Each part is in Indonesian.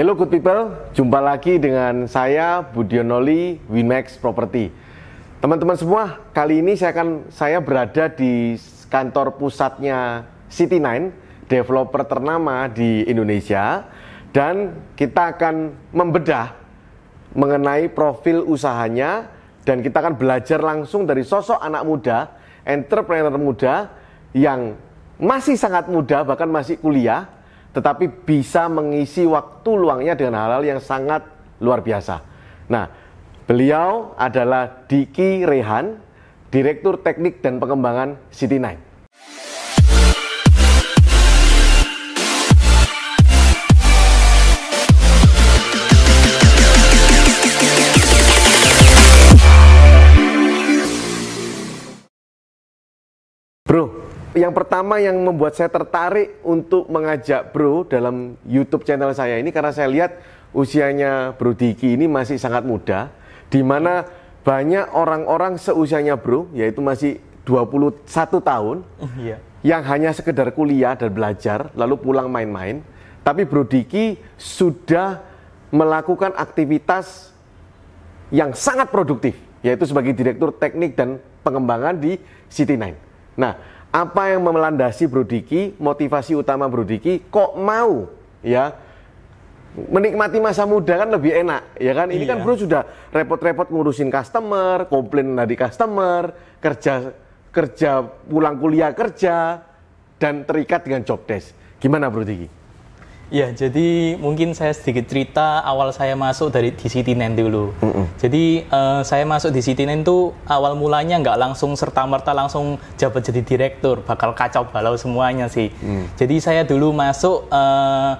Hello good people, jumpa lagi dengan saya Budionoli Winmax Property. Teman-teman semua, kali ini saya akan saya berada di kantor pusatnya City9, developer ternama di Indonesia dan kita akan membedah mengenai profil usahanya dan kita akan belajar langsung dari sosok anak muda, entrepreneur muda yang masih sangat muda bahkan masih kuliah tetapi bisa mengisi waktu luangnya dengan hal-hal yang sangat luar biasa. Nah, beliau adalah Diki Rehan, Direktur Teknik dan Pengembangan City9. yang pertama yang membuat saya tertarik untuk mengajak Bro dalam YouTube channel saya ini karena saya lihat usianya Bro Diki ini masih sangat muda, di mana banyak orang-orang seusianya Bro, yaitu masih 21 tahun, iya. yang hanya sekedar kuliah dan belajar, lalu pulang main-main. Tapi Bro Diki sudah melakukan aktivitas yang sangat produktif, yaitu sebagai Direktur Teknik dan Pengembangan di City9. Nah, apa yang melandasi Brodiki, motivasi utama Brodiki, kok mau ya menikmati masa muda kan lebih enak ya kan ini kan iya. kan Bro sudah repot-repot ngurusin customer, komplain dari customer, kerja kerja pulang kuliah kerja dan terikat dengan job desk. Gimana Bro Diki? Ya, jadi mungkin saya sedikit cerita awal saya masuk dari di Citinen dulu. Mm -hmm. Jadi uh, saya masuk di Citinen itu awal mulanya nggak langsung serta merta langsung jabat jadi direktur, bakal kacau balau semuanya sih. Mm. Jadi saya dulu masuk uh,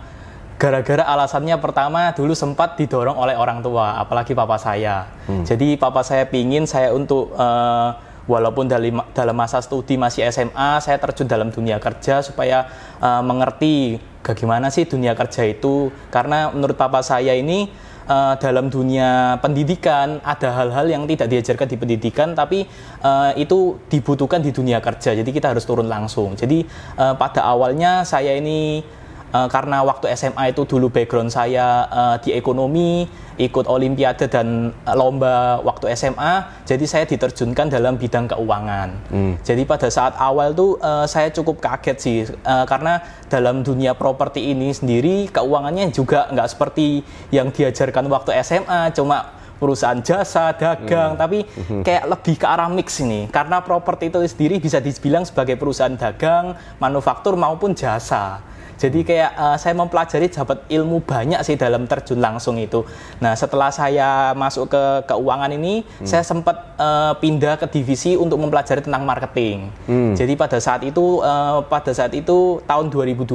gara-gara alasannya pertama dulu sempat didorong oleh orang tua, apalagi papa saya. Mm. Jadi papa saya pingin saya untuk uh, walaupun dalam, dalam masa studi masih SMA saya terjun dalam dunia kerja supaya uh, mengerti bagaimana sih dunia kerja itu karena menurut papa saya ini uh, dalam dunia pendidikan ada hal-hal yang tidak diajarkan di pendidikan tapi uh, itu dibutuhkan di dunia kerja jadi kita harus turun langsung jadi uh, pada awalnya saya ini uh, karena waktu SMA itu dulu background saya uh, di ekonomi, ikut olimpiade dan eh, lomba waktu SMA, jadi saya diterjunkan dalam bidang keuangan. Hmm. Jadi pada saat awal tuh uh, saya cukup kaget sih uh, karena dalam dunia properti ini sendiri keuangannya juga nggak seperti yang diajarkan waktu SMA, cuma perusahaan jasa, dagang, hmm. tapi hmm. kayak lebih ke arah mix ini. Karena properti itu sendiri bisa dibilang sebagai perusahaan dagang, manufaktur maupun jasa. Jadi kayak uh, saya mempelajari dapat ilmu banyak sih dalam terjun langsung itu. Nah, setelah saya masuk ke keuangan ini, hmm. saya sempat uh, pindah ke divisi untuk mempelajari tentang marketing. Hmm. Jadi pada saat itu uh, pada saat itu tahun 2012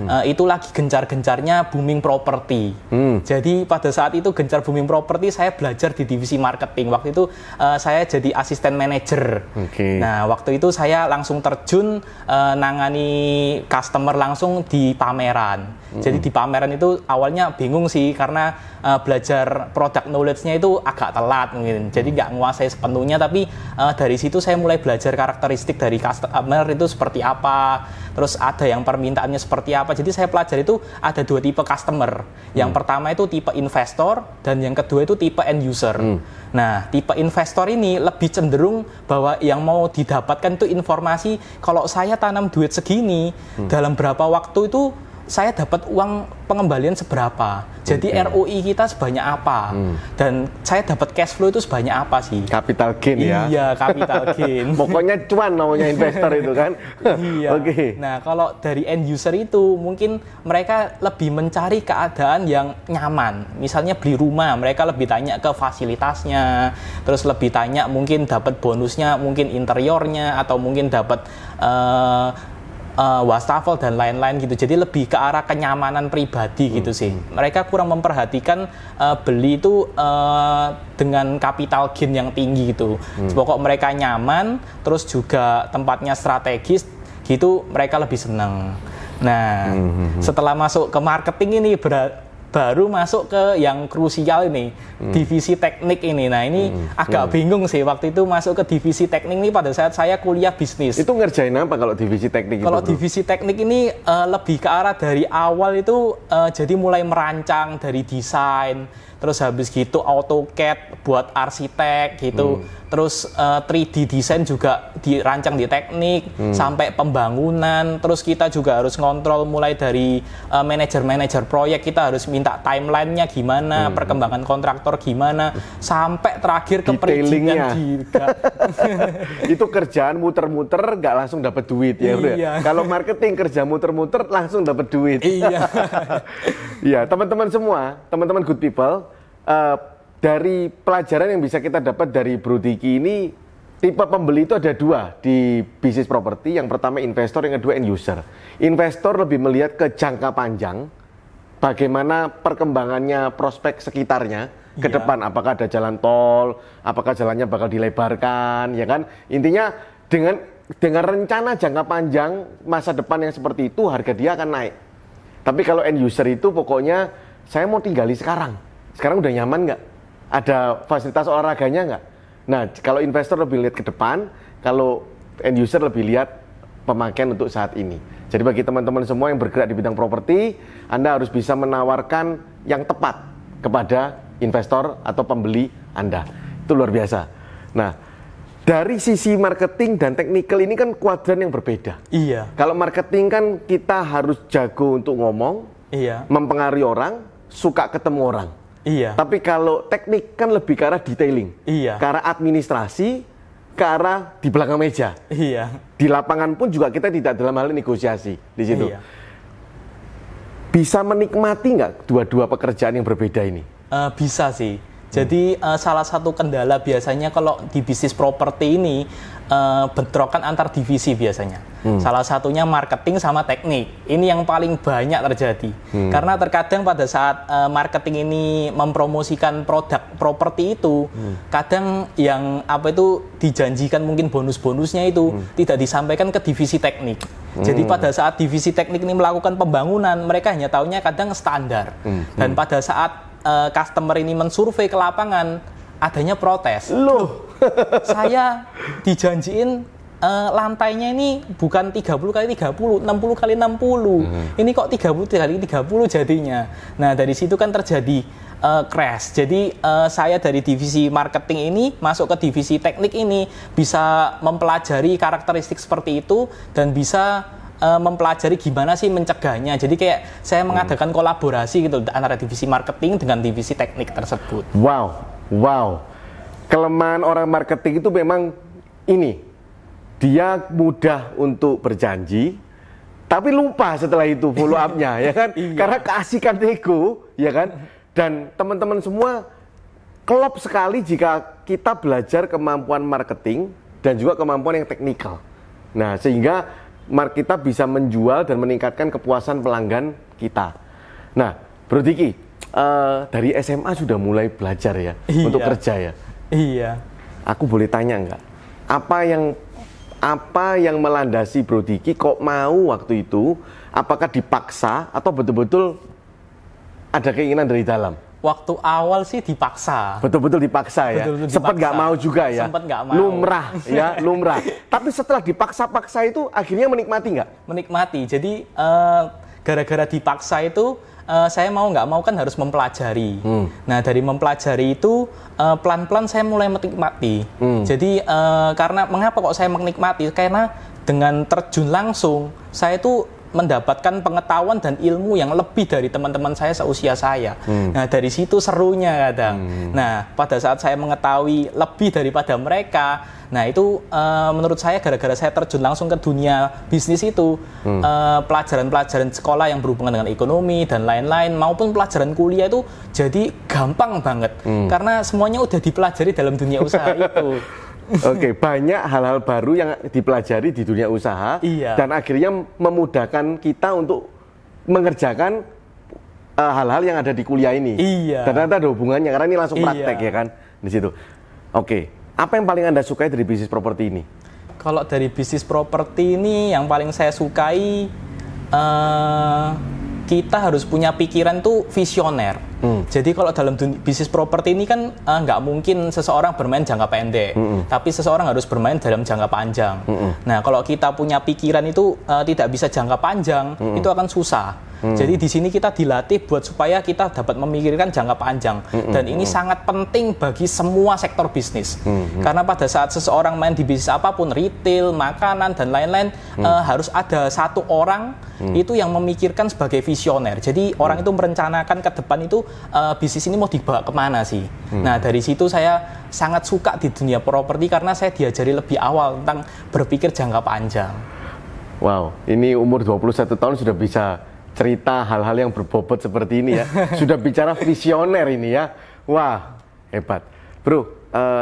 hmm. uh, itu lagi gencar-gencarnya booming properti. Hmm. Jadi pada saat itu gencar booming properti saya belajar di divisi marketing. Waktu itu uh, saya jadi asisten manager. Okay. Nah waktu itu saya langsung terjun uh, nangani customer langsung di pameran. Hmm. Jadi di pameran itu awalnya bingung sih karena uh, belajar product knowledge-nya itu agak telat mungkin. Jadi hmm. nggak hmm. nguasai sepenuhnya tapi uh, dari situ saya mulai belajar karakteristik dari customer itu seperti apa terus ada yang permintaannya seperti apa jadi saya pelajari itu ada dua tipe customer yang hmm. pertama itu tipe investor dan yang kedua itu tipe end user hmm. nah tipe investor ini lebih cenderung bahwa yang mau didapatkan itu informasi kalau saya tanam duit segini hmm. dalam berapa waktu itu saya dapat uang pengembalian seberapa. Jadi okay. ROI kita sebanyak apa hmm. dan saya dapat cash flow itu sebanyak apa sih? Capital gain iya, ya. Iya, capital gain. Pokoknya cuan namanya investor itu kan. iya. Oke. Okay. Nah, kalau dari end user itu mungkin mereka lebih mencari keadaan yang nyaman. Misalnya beli rumah, mereka lebih tanya ke fasilitasnya, terus lebih tanya mungkin dapat bonusnya, mungkin interiornya atau mungkin dapat uh, uh, wastafel dan lain-lain gitu. Jadi lebih ke arah kenyamanan pribadi gitu hmm. sih. Mereka kurang memperhatikan uh, beli itu uh, dengan kapital gain yang tinggi gitu. Hmm. Pokok mereka nyaman, terus juga tempatnya strategis gitu mereka lebih senang. Nah, hmm, hmm, hmm. setelah masuk ke marketing ini berat baru masuk ke yang krusial ini hmm. divisi teknik ini nah ini hmm. agak hmm. bingung sih waktu itu masuk ke divisi teknik ini pada saat saya kuliah bisnis itu ngerjain apa kalau divisi teknik kalau itu, divisi teknik ini uh, lebih ke arah dari awal itu uh, jadi mulai merancang dari desain terus habis gitu AutoCAD buat arsitek gitu hmm. terus uh, eh, 3D desain juga dirancang di teknik hmm. sampai pembangunan terus kita juga harus ngontrol mulai dari uh, manajer-manajer proyek kita harus minta timelinenya gimana hmm. perkembangan kontraktor gimana sampai terakhir ke perizinan itu kerjaan muter-muter nggak langsung dapat duit ya, ya iya. kalau marketing kerja muter-muter langsung dapat duit iya iya teman-teman semua teman-teman good people Eh, dari pelajaran yang bisa kita dapat dari Brodiki ini tipe pembeli itu ada dua di bisnis properti. Yang pertama investor, yang kedua end user. Investor lebih melihat ke jangka panjang, bagaimana perkembangannya prospek sekitarnya ke yeah. depan. Apakah ada jalan tol, apakah jalannya bakal dilebarkan, ya kan? Intinya dengan dengan rencana jangka panjang masa depan yang seperti itu harga dia akan naik. Tapi kalau end user itu pokoknya saya mau tinggali sekarang sekarang udah nyaman nggak? Ada fasilitas olahraganya nggak? Nah, kalau investor lebih lihat ke depan, kalau end user lebih lihat pemakaian untuk saat ini. Jadi bagi teman-teman semua yang bergerak di bidang properti, Anda harus bisa menawarkan yang tepat kepada investor atau pembeli Anda. Itu luar biasa. Nah, dari sisi marketing dan technical ini kan kuadran yang berbeda. Iya. Kalau marketing kan kita harus jago untuk ngomong, iya. mempengaruhi orang, suka ketemu orang. Iya. Tapi kalau teknik kan lebih ke arah detailing. Iya. Ke arah administrasi, ke arah di belakang meja. Iya. Di lapangan pun juga kita tidak dalam hal negosiasi di situ. Iya. Bisa menikmati nggak dua-dua pekerjaan yang berbeda ini? Uh, bisa sih jadi uh, salah satu kendala biasanya kalau di bisnis properti ini uh, bentrokan antar divisi biasanya. Hmm. Salah satunya marketing sama teknik. Ini yang paling banyak terjadi. Hmm. Karena terkadang pada saat uh, marketing ini mempromosikan produk properti itu, hmm. kadang yang apa itu dijanjikan mungkin bonus-bonusnya itu hmm. tidak disampaikan ke divisi teknik. Hmm. Jadi pada saat divisi teknik ini melakukan pembangunan, mereka hanya tahunya kadang standar. Hmm. Dan hmm. pada saat uh, customer ini mensurvei ke lapangan adanya protes. Loh, saya dijanjiin uh, lantainya ini bukan 30 kali 30, 60 kali 60. Hmm. Ini kok 30 kali 30 jadinya. Nah, dari situ kan terjadi uh, crash. Jadi uh, saya dari divisi marketing ini masuk ke divisi teknik ini bisa mempelajari karakteristik seperti itu dan bisa Eh, mempelajari gimana sih mencegahnya. Jadi kayak saya hmm. mengadakan hmm. kolaborasi gitu antara divisi marketing dengan divisi teknik tersebut. Wow, wow. Kelemahan orang marketing itu memang ini. Dia mudah untuk berjanji, tapi lupa setelah itu follow up-nya, ya kan iya. karena keasikan ego ya kan dan teman-teman semua klop sekali jika kita belajar kemampuan marketing dan juga kemampuan yang teknikal nah sehingga kita bisa menjual dan meningkatkan kepuasan pelanggan kita. Nah, Bro Diki, uh, dari SMA sudah mulai belajar ya iya. untuk kerja ya. Iya. Aku boleh tanya nggak, apa yang apa yang melandasi Bro Diki kok mau waktu itu? Apakah dipaksa atau betul-betul ada keinginan dari dalam? waktu awal sih dipaksa. Betul-betul dipaksa ya. Betul -betul Sempat nggak mau juga ya. Sempat nggak mau. Lumrah ya, lumrah. Tapi setelah dipaksa-paksa itu akhirnya menikmati nggak? Menikmati. Jadi eh, gara-gara uh, dipaksa itu uh, saya mau nggak mau kan harus mempelajari. Hmm. Nah dari mempelajari itu eh, pelan-pelan uh, saya mulai menikmati. Hmm. Jadi uh, karena mengapa kok saya menikmati? Karena dengan terjun langsung saya itu mendapatkan pengetahuan dan ilmu yang lebih dari teman-teman saya seusia saya. Hmm. Nah, dari situ serunya kadang. Hmm. Nah, pada saat saya mengetahui lebih daripada mereka, nah itu uh, menurut saya gara-gara saya terjun langsung ke dunia bisnis itu, hmm. uh, pelajaran-pelajaran sekolah yang berhubungan dengan ekonomi dan lain-lain maupun pelajaran kuliah itu jadi gampang banget hmm. karena semuanya udah dipelajari dalam dunia usaha itu. Oke, okay, banyak hal-hal baru yang dipelajari di dunia usaha iya. dan akhirnya memudahkan kita untuk mengerjakan eh, hal-hal uh, yang ada di kuliah ini. Iya. Dan ternyata ada hubungannya karena ini langsung iya. praktek iya. ya kan di situ. Oke, okay. apa yang paling Anda sukai dari bisnis properti ini? Kalau dari bisnis properti ini yang paling saya sukai uh, kita harus punya pikiran tuh visioner. Hmm. Jadi kalau dalam bisnis properti ini kan uh, mungkin seseorang bermain jangka pendek, hmm. tapi seseorang harus bermain dalam jangka panjang. Hmm. Nah kalau kita punya pikiran itu uh, tidak bisa jangka panjang, hmm. itu akan susah. Hmm. Jadi di sini kita dilatih buat supaya kita dapat memikirkan jangka panjang hmm. dan hmm, ini hmm. sangat penting bagi semua sektor bisnis. Hmm, hmm. Karena pada saat seseorang main di bisnis apapun, retail, makanan dan lain-lain hmm. eh, harus ada satu orang hmm. itu yang memikirkan sebagai visioner. Jadi hmm. orang itu merencanakan ke depan itu eh, bisnis ini mau dibawa kemana sih. Hmm. Nah dari situ saya sangat suka di dunia properti karena saya diajari lebih awal tentang berpikir jangka panjang. Wow, ini umur 21 tahun sudah bisa cerita hal-hal yang berbobot seperti ini ya. Sudah bicara visioner ini ya. Wah, hebat. Bro, uh,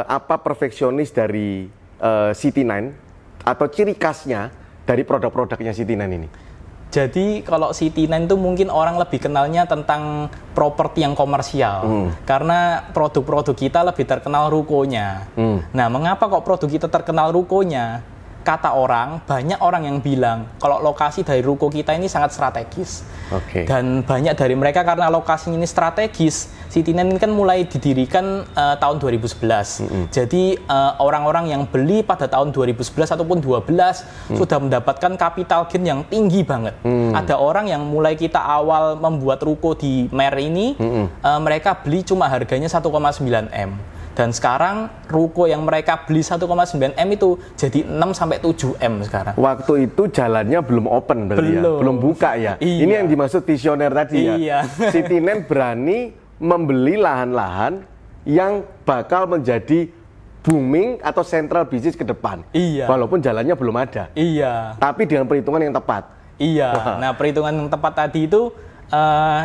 apa perfeksionis dari uh, city 9 atau ciri khasnya dari produk-produknya city 9 ini? Jadi kalau city 9 itu mungkin orang lebih kenalnya tentang properti yang komersial. Hmm. Karena produk-produk kita lebih terkenal rukonya. Hmm. Nah, mengapa kok produk kita terkenal rukonya? kata orang, banyak orang yang bilang kalau lokasi dari ruko kita ini sangat strategis. Okay. Dan banyak dari mereka karena lokasi ini strategis, Nine ini kan mulai didirikan uh, tahun 2011. Mm -hmm. Jadi orang eh, orang-orang yang beli pada tahun 2011 ataupun 12 mm. sudah mendapatkan capital gain yang tinggi banget. Mm. Ada orang yang mulai kita awal membuat ruko di Mer ini, mm -hmm. uh, mereka beli cuma harganya 1,9 M dan sekarang ruko yang mereka beli 1,9 m itu jadi 6 sampai 7 m sekarang. Waktu itu jalannya belum open berarti ya? belum. ya, belum buka ya. Iya. Ini yang dimaksud visioner tadi ya? iya. ya. Citinen berani membeli lahan-lahan yang bakal menjadi booming atau sentral bisnis ke depan. Iya. Walaupun jalannya belum ada. Iya. Tapi dengan perhitungan yang tepat. Iya. Nah, perhitungan yang tepat tadi itu uh,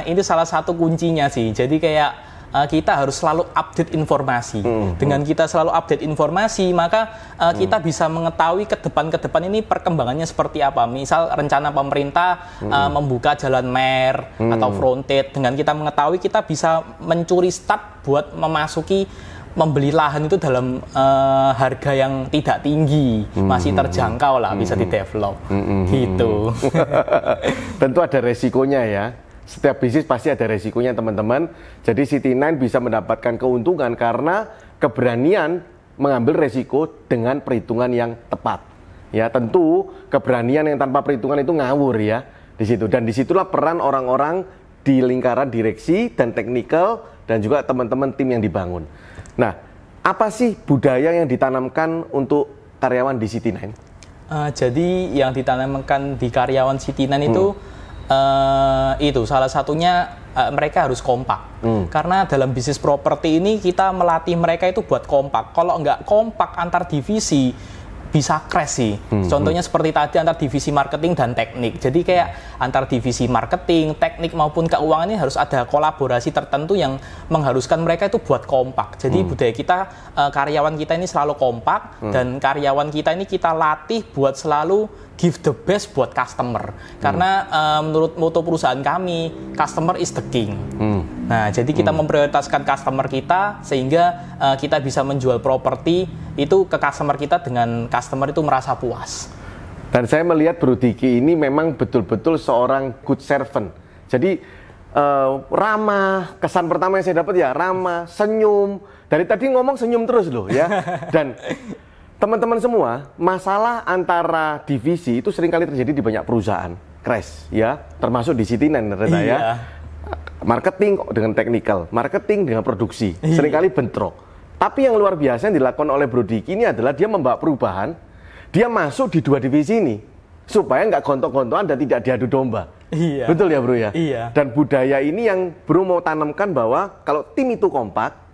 eh, ini salah satu kuncinya sih. Jadi kayak uh, kita harus selalu update informasi. Hmm, hmm. Dengan kita selalu update informasi, maka uh, kita hmm. bisa mengetahui ke depan ke depan ini perkembangannya seperti apa. Misal rencana pemerintah hmm. uh, membuka jalan mer hmm. atau fronted. Dengan kita mengetahui, kita bisa mencuri start buat memasuki membeli lahan itu dalam uh, harga yang tidak tinggi, hmm. masih hmm, terjangkau lah, hmm. bisa di develop, hmm. gitu. Tentu ada resikonya ya setiap bisnis pasti ada resikonya teman-teman. Jadi City9 bisa mendapatkan keuntungan karena keberanian mengambil resiko dengan perhitungan yang tepat. Ya tentu keberanian yang tanpa perhitungan itu ngawur ya di situ. Dan disitulah peran orang-orang di lingkaran direksi dan teknikal dan juga teman-teman tim yang dibangun. Nah, apa sih budaya yang ditanamkan untuk karyawan di City9? Uh, eh, jadi yang ditanamkan di karyawan City9 itu hmm. Eh, itu salah satunya uh, mereka harus kompak hmm. karena dalam bisnis properti ini kita melatih mereka itu buat kompak kalau nggak kompak antar divisi bisa crash sih. Hmm. hmm. Contohnya hmm. seperti tadi antar divisi marketing dan teknik. Jadi kayak antar divisi marketing, teknik maupun keuangan ini harus ada kolaborasi tertentu yang mengharuskan mereka itu buat kompak. Jadi hmm. budaya kita eh, karyawan kita ini selalu kompak hmm. dan karyawan kita ini kita latih buat selalu give the best buat customer karena hmm. uh, menurut moto perusahaan kami customer is the king hmm. nah jadi kita hmm. memprioritaskan customer kita sehingga uh, kita bisa menjual properti itu ke customer kita dengan customer itu merasa puas dan saya melihat Bro Diki ini memang betul-betul seorang good servant jadi uh, ramah kesan pertama yang saya dapat ya ramah senyum dari tadi ngomong senyum terus loh ya dan Teman-teman semua, masalah antara divisi itu seringkali terjadi di banyak perusahaan. Crash, ya. Termasuk di Citinen, ya iya. Marketing dengan technical, marketing dengan produksi. Iya. Seringkali bentrok. Tapi yang luar biasa yang dilakukan oleh Brody ini adalah dia membawa perubahan. Dia masuk di dua divisi ini. Supaya nggak gontok-gontokan dan tidak diadu domba. Iya. Betul ya bro ya? Iya. Dan budaya ini yang bro mau tanamkan bahwa kalau tim itu kompak,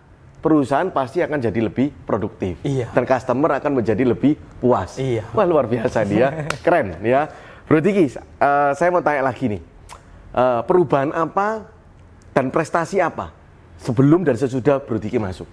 perusahaan pasti akan jadi lebih produktif. Iya. Dan customer akan menjadi lebih puas. Iya. Wah luar biasa dia, keren ya. Bro Diki, uh, saya mau tanya lagi nih, uh, perubahan apa dan prestasi apa sebelum dan sesudah Bro Diki masuk?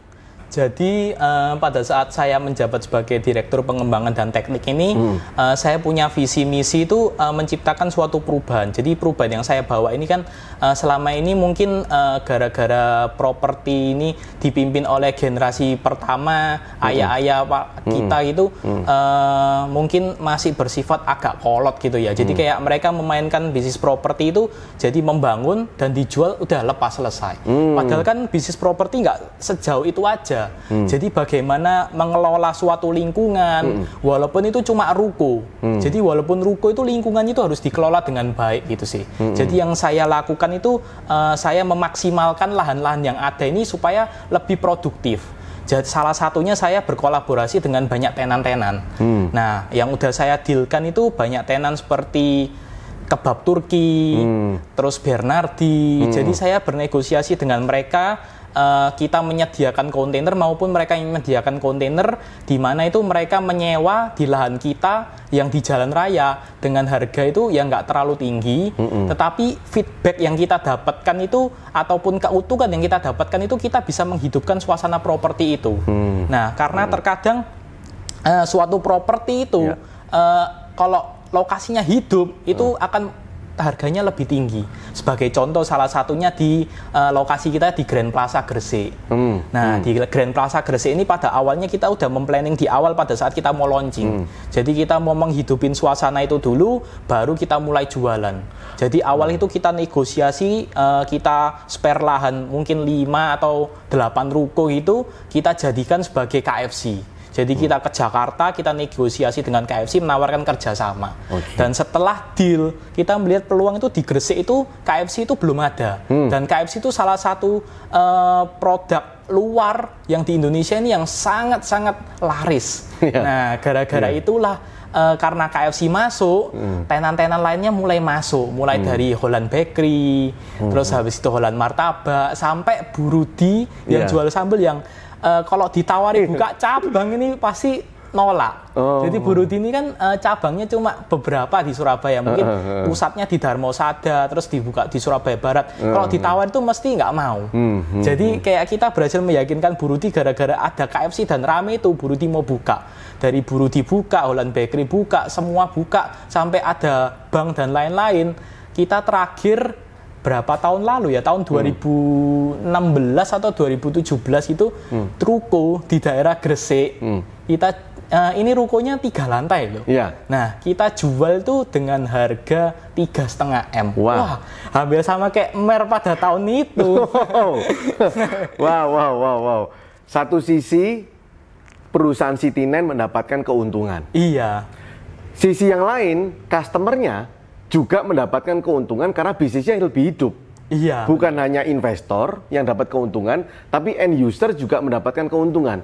Jadi uh, pada saat saya menjabat sebagai direktur pengembangan dan teknik ini, hmm. uh, saya punya visi misi itu uh, menciptakan suatu perubahan. Jadi perubahan yang saya bawa ini kan uh, selama ini mungkin gara gara-gara properti ini dipimpin oleh generasi pertama hmm. ayah-ayah pak hmm. kita itu hmm. Uh, mungkin masih bersifat agak kolot gitu ya. Jadi hmm. kayak mereka memainkan bisnis properti itu jadi membangun dan dijual udah lepas selesai. Hmm. Padahal kan bisnis properti nggak sejauh itu aja Hmm. Jadi bagaimana mengelola suatu lingkungan, hmm. walaupun itu cuma ruko. Hmm. Jadi walaupun ruko itu lingkungan itu harus dikelola dengan baik gitu sih. Hmm. Jadi yang saya lakukan itu uh, saya memaksimalkan lahan-lahan yang ada ini supaya lebih produktif. Jadi salah satunya saya berkolaborasi dengan banyak tenan-tenan. Hmm. Nah, yang udah saya dealkan itu banyak tenan seperti kebab Turki, hmm. terus Bernardi. Hmm. Jadi saya bernegosiasi dengan mereka Eh, kita menyediakan kontainer maupun mereka yang menyediakan kontainer di mana itu mereka menyewa di lahan kita yang di jalan raya dengan harga itu yang nggak terlalu tinggi mm -mm. tetapi feedback yang kita dapatkan itu ataupun keutuhan yang kita dapatkan itu kita bisa menghidupkan suasana properti itu mm. nah karena mm. terkadang uh, suatu properti itu yeah. Ya. uh, kalau lokasinya hidup itu mm. akan harganya lebih tinggi. Sebagai contoh salah satunya di uh, lokasi kita di Grand Plaza Gresik. Hmm. Nah, hmm. di Grand Plaza Gresik ini pada awalnya kita udah memplanning di awal pada saat kita mau launching. Hmm. Jadi kita mau menghidupin suasana itu dulu baru kita mulai jualan. Jadi awal hmm. itu kita negosiasi uh, kita spare lahan mungkin 5 atau 8 ruko itu kita jadikan sebagai KFC. Jadi kita ke Jakarta, kita negosiasi dengan KFC menawarkan kerjasama. Okay. Dan setelah deal, kita melihat peluang itu di Gresik itu KFC itu belum ada. Hmm. Dan KFC itu salah satu uh, produk luar yang di Indonesia ini yang sangat-sangat laris. Yeah. Nah, gara-gara yeah. itulah uh, karena KFC masuk, hmm. tenan-tenan lainnya mulai masuk, mulai hmm. dari Holland Bakery, hmm. terus habis itu Holland Martabak sampai Burudi yeah. yang iya. jual sambal yang uh, kalau ditawari buka cabang ini pasti nolak. Oh. Jadi ini kan uh, cabangnya cuma beberapa di Surabaya, mungkin uh, uh, uh. pusatnya di Darmo Sada terus dibuka di Surabaya Barat. Uh, Kalau ditawar itu mesti nggak mau. Uh, uh, Jadi hmm. kayak kita berhasil meyakinkan Rudi gara-gara ada KFC dan rame itu Rudi mau buka. Dari Rudi buka, Holland Bakery buka, semua buka, sampai ada bank dan lain-lain. Kita terakhir berapa tahun lalu ya tahun 2016 hmm. atau 2017 itu hmm. truko di daerah Gresik hmm. kita uh, ini rukonya tiga lantai loh. Iya. Nah kita jual tuh dengan harga tiga setengah m. Wow. Wah hampir sama kayak mer pada tahun itu. wow wow wow wow. Satu sisi perusahaan Citinen mendapatkan keuntungan. Iya. Sisi yang lain, customernya juga mendapatkan keuntungan karena bisnisnya lebih hidup. Iya. Bukan hanya investor yang dapat keuntungan, tapi end user juga mendapatkan keuntungan.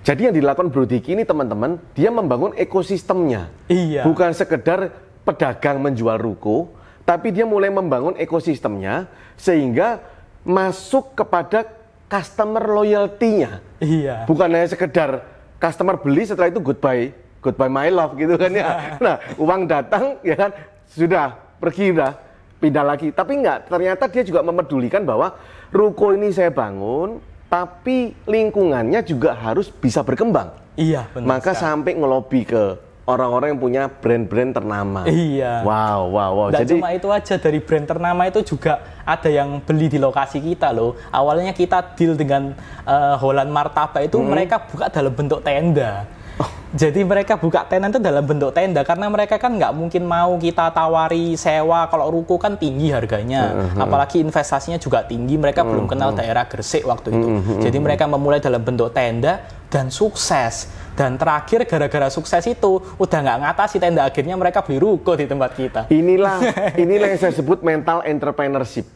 Jadi yang dilakukan Brodiki ini teman-teman, dia membangun ekosistemnya. Iya. Bukan sekedar pedagang menjual ruko, tapi dia mulai membangun ekosistemnya sehingga masuk kepada customer loyalty-nya. Iya. Bukan hanya sekedar customer beli setelah itu goodbye, goodbye my love gitu kan ya. Iya. Nah, uang datang ya kan sudah pergi dah pindah lagi. Tapi enggak, ternyata dia juga memedulikan bahwa ruko ini saya bangun, tapi lingkungannya juga harus bisa berkembang. Iya, benar. Maka sekali. sampai ngelobi ke orang-orang yang punya brand-brand ternama. Iya. Wow, wow, wow. Dan Jadi cuma itu aja dari brand ternama itu juga ada yang beli di lokasi kita loh. Awalnya kita deal dengan uh, Holland Martaba itu hmm. mereka buka dalam bentuk tenda. Oh. Jadi mereka buka tenda itu dalam bentuk tenda karena mereka kan nggak mungkin mau kita tawari sewa kalau ruko kan tinggi harganya, uh-huh. apalagi investasinya juga tinggi. Mereka uh-huh. belum kenal daerah Gresik waktu itu. Uh-huh. Jadi mereka memulai dalam bentuk tenda dan sukses. Dan terakhir gara-gara sukses itu udah nggak ngatasi tenda akhirnya mereka beli ruko di tempat kita. Inilah inilah yang saya sebut mental entrepreneurship.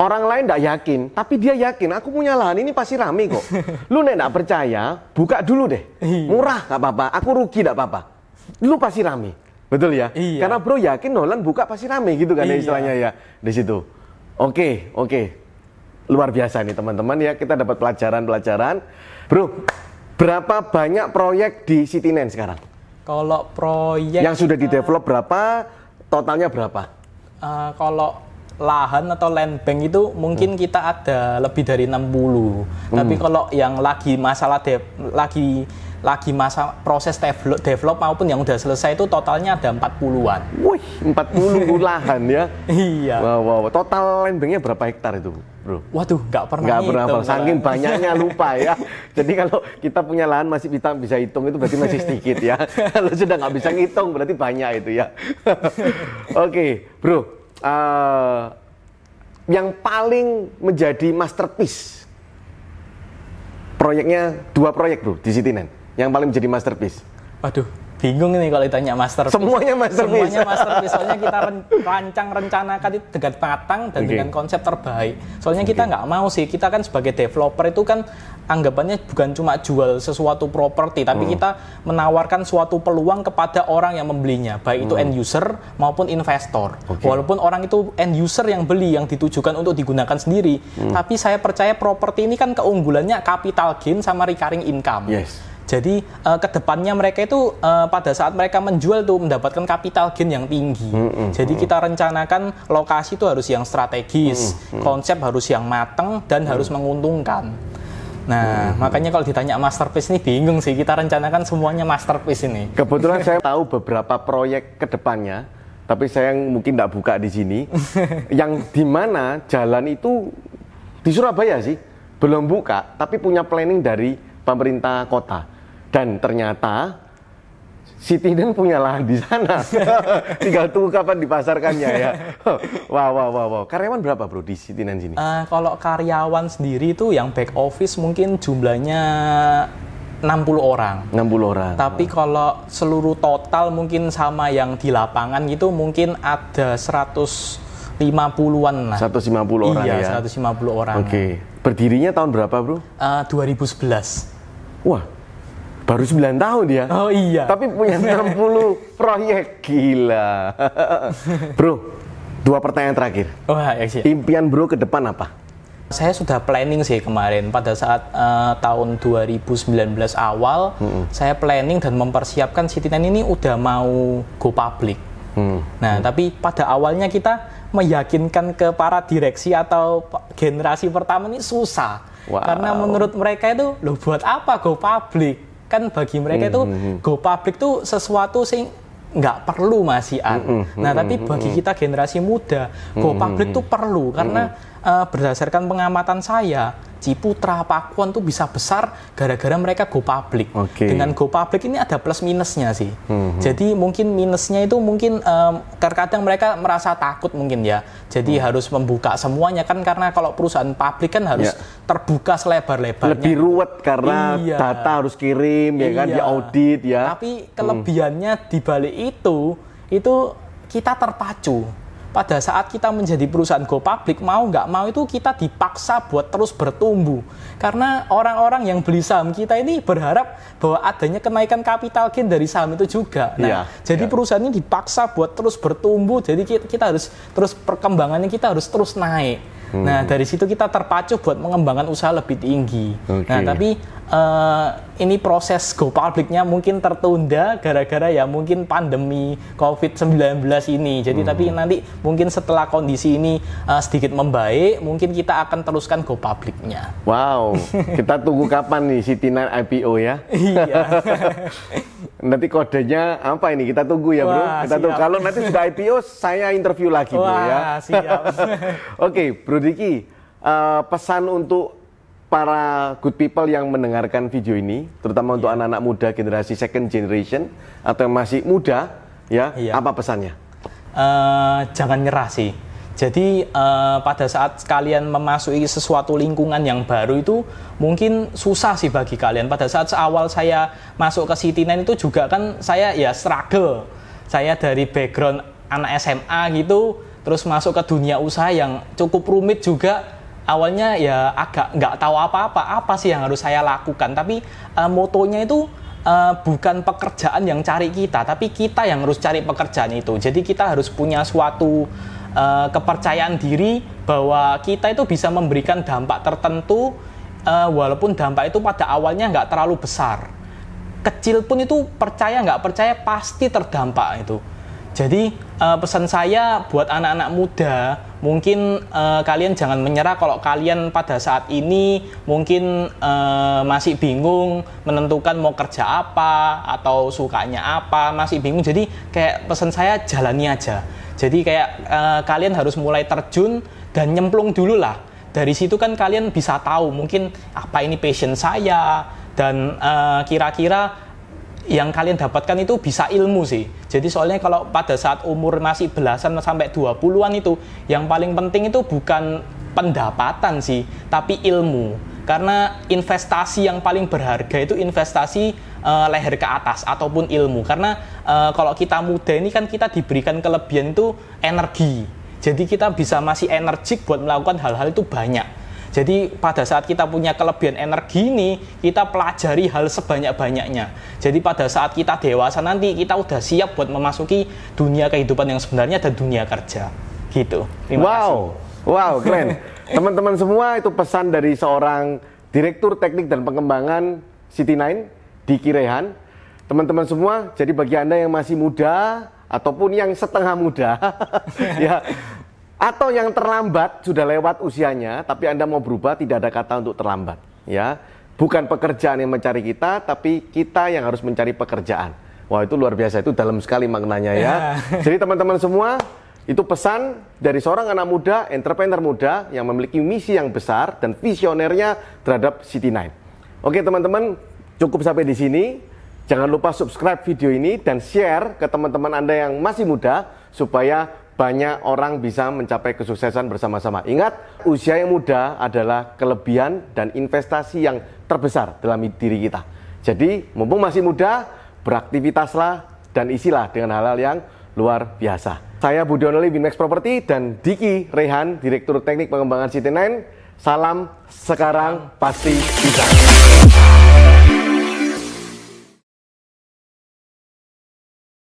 Orang lain tidak yakin, tapi dia yakin. Aku punya lahan ini pasti rame kok. Lu nek tidak percaya, buka dulu deh. Iya. Murah nggak apa-apa. Aku rugi nggak apa-apa. Lu pasti rame. Betul ya? Iya. Karena bro yakin Nolan buka pasti rame gitu kan ya iya. istilahnya ya di situ. Oke, oke. Luar biasa nih teman-teman ya kita dapat pelajaran-pelajaran. Bro, berapa banyak proyek di Citinen sekarang? Kalau proyek yang sudah di develop berapa? Totalnya berapa? Uh, kalau lahan atau land bank itu mungkin hmm. kita ada lebih dari 60. Hmm. Tapi kalau yang lagi masalah de lagi lagi masa proses develop, develop maupun yang udah selesai itu totalnya ada 40-an. Wih, 40 lahan ya. iya. Wow, wow. wow. Total land banknya berapa hektar itu, Bro? Waduh, nggak pernah Nggak pernah, hitung, saking banyaknya lupa ya. Jadi kalau kita punya lahan masih kita bisa hitung itu berarti masih sedikit ya. kalau sudah nggak bisa ngitung berarti banyak itu ya. Oke, okay, Bro uh, yang paling menjadi masterpiece proyeknya dua proyek bro di Citinen yang paling menjadi masterpiece. Aduh, bingung nih kalau ditanya master Semuanya master Semuanya master Soalnya kita ren rancang rencanakan itu dengan matang dan okay. dengan konsep terbaik. Soalnya kita nggak mau sih. Kita kan sebagai developer itu kan anggapannya bukan cuma jual sesuatu properti, tapi hmm. kita menawarkan suatu peluang kepada orang yang membelinya, baik hmm. itu end user maupun investor. Okay. Walaupun orang itu end user yang beli yang ditujukan untuk digunakan sendiri, hmm. tapi saya percaya properti ini kan keunggulannya capital gain sama recurring income. Yes. Jadi uh, kedepannya mereka itu uh, pada saat mereka menjual tuh mendapatkan kapital gain yang tinggi. Mm -hmm. Jadi hmm. kita rencanakan lokasi itu harus yang strategis, mm -hmm. konsep harus yang mateng dan mm -hmm. harus menguntungkan. Nah, hmm, hmm. makanya kalau ditanya masterpiece ini bingung sih. Kita rencanakan semuanya masterpiece ini. Kebetulan saya tahu beberapa proyek kedepannya, tapi saya mungkin tidak buka di sini. yang di mana jalan itu di Surabaya sih belum buka, tapi punya planning dari pemerintah kota. Dan ternyata si Tiden punya lahan di sana. Tinggal tunggu kapan dipasarkannya ya. wow, wow, wow, wow. Karyawan berapa bro di Tiden sini? Uh, kalau karyawan sendiri itu yang back office mungkin jumlahnya 60 orang. 60 orang. Tapi oh. kalau seluruh total mungkin sama yang di lapangan gitu mungkin ada 150-an lah. 150 orang iya, ya. Iya, 150 orang. Oke. Okay. Berdirinya tahun berapa, Bro? Uh, eh, 2011. Wah, baru 9 tahun dia. Ya? Oh iya. Tapi punya 60 proyek gila. bro, dua pertanyaan terakhir. Oh, iya, sih. Iya, iya. Impian Bro ke depan apa? Saya sudah planning sih kemarin pada saat uh, tahun 2019 awal, mm -hmm. saya planning dan mempersiapkan City Nine ini udah mau go public. Hmm. Nah, hmm. tapi pada awalnya kita meyakinkan ke para direksi atau generasi pertama ini susah. Wow. Karena menurut mereka itu, loh buat apa go public? kan bagi mereka itu hmm, hmm, hmm. go public tuh sesuatu sing nggak perlu masih mm Nah tapi bagi kita generasi muda go public tuh perlu karena uh, berdasarkan pengamatan saya Ciputra, Pakuan tuh bisa besar gara-gara mereka go public. Okay. Dengan go public ini ada plus minusnya sih. Mm-hmm. Jadi mungkin minusnya itu mungkin um, terkadang mereka merasa takut mungkin ya. Jadi mm. harus membuka semuanya kan karena kalau perusahaan publik kan harus yeah. terbuka selebar lebar Lebih ruwet karena iya. data harus kirim ya kan iya. di audit ya. Tapi mhm. kelebihannya mm. di balik itu itu kita terpacu pada saat kita menjadi perusahaan go public mau nggak mau itu kita dipaksa buat terus bertumbuh karena orang-orang yang beli saham kita ini berharap bahwa adanya kenaikan kapital gain dari saham itu juga nah yeah, jadi yeah. perusahaan ini dipaksa buat terus bertumbuh jadi kita, kita harus terus perkembangannya kita harus terus naik hmm. Nah, dari situ kita terpacu buat mengembangkan usaha lebih tinggi. Okay. Nah, tapi uh, ini proses go publicnya mungkin tertunda gara-gara ya mungkin pandemi COVID-19 ini. Jadi hmm. tapi nanti mungkin setelah kondisi ini uh, sedikit membaik, mungkin kita akan teruskan go publicnya. Wow, kita tunggu kapan nih City IPO ya? Iya. nanti kodenya apa ini? Kita tunggu ya Wah, bro. Kita tunggu. Kalau nanti sudah IPO, saya interview lagi Wah, bro ya. Siap. Oke, okay, Bro Diki, uh, pesan untuk para good people yang mendengarkan video ini, terutama untuk iya. anak-anak muda generasi second generation atau yang masih muda, ya, ya. apa pesannya? Uh, jangan nyerah sih. Jadi uh, pada saat kalian memasuki sesuatu lingkungan yang baru itu mungkin susah sih bagi kalian. Pada saat awal saya masuk ke City9 itu juga kan saya ya struggle. Saya dari background anak SMA gitu, terus masuk ke dunia usaha yang cukup rumit juga awalnya ya agak nggak tahu apa-apa apa sih yang harus saya lakukan tapi uh, motonya itu uh, bukan pekerjaan yang cari kita tapi kita yang harus cari pekerjaan itu jadi kita harus punya suatu uh, kepercayaan diri bahwa kita itu bisa memberikan dampak tertentu uh, walaupun dampak itu pada awalnya nggak terlalu besar kecil pun itu percaya nggak percaya pasti terdampak itu jadi uh, pesan saya buat anak-anak muda mungkin uh, kalian jangan menyerah kalau kalian pada saat ini mungkin uh, masih bingung menentukan mau kerja apa atau sukanya apa masih bingung jadi kayak pesan saya jalani aja jadi kayak uh, kalian harus mulai terjun dan nyemplung dulu lah dari situ kan kalian bisa tahu mungkin apa ini passion saya dan kira-kira uh, kira -kira yang kalian dapatkan itu bisa ilmu sih. Jadi soalnya kalau pada saat umur masih belasan sampai 20-an itu yang paling penting itu bukan pendapatan sih, tapi ilmu. Karena investasi yang paling berharga itu investasi uh, leher ke atas ataupun ilmu. Karena uh, kalau kita muda ini kan kita diberikan kelebihan itu energi. Jadi kita bisa masih energik buat melakukan hal-hal itu banyak jadi pada saat kita punya kelebihan energi ini, kita pelajari hal sebanyak-banyaknya. Jadi pada saat kita dewasa nanti kita udah siap buat memasuki dunia kehidupan yang sebenarnya dan dunia kerja. Gitu. Terima wow. Kasih. Wow, keren. Teman-teman semua itu pesan dari seorang Direktur Teknik dan Pengembangan City 9 di Kirehan. Teman-teman semua, jadi bagi Anda yang masih muda ataupun yang setengah muda ya atau yang terlambat sudah lewat usianya tapi Anda mau berubah tidak ada kata untuk terlambat ya bukan pekerjaan yang mencari kita tapi kita yang harus mencari pekerjaan wah itu luar biasa itu dalam sekali maknanya ya yeah. jadi teman-teman semua itu pesan dari seorang anak muda entrepreneur muda yang memiliki misi yang besar dan visionernya terhadap city Nine oke teman-teman cukup sampai di sini jangan lupa subscribe video ini dan share ke teman-teman Anda yang masih muda supaya banyak orang bisa mencapai kesuksesan bersama-sama. Ingat, usia yang muda adalah kelebihan dan investasi yang terbesar dalam diri kita. Jadi, mumpung masih muda, beraktivitaslah dan isilah dengan hal-hal yang luar biasa. Saya Budi Onoli, Bimex Property dan Diki Rehan, Direktur Teknik Pengembangan City9. Salam sekarang pasti bisa.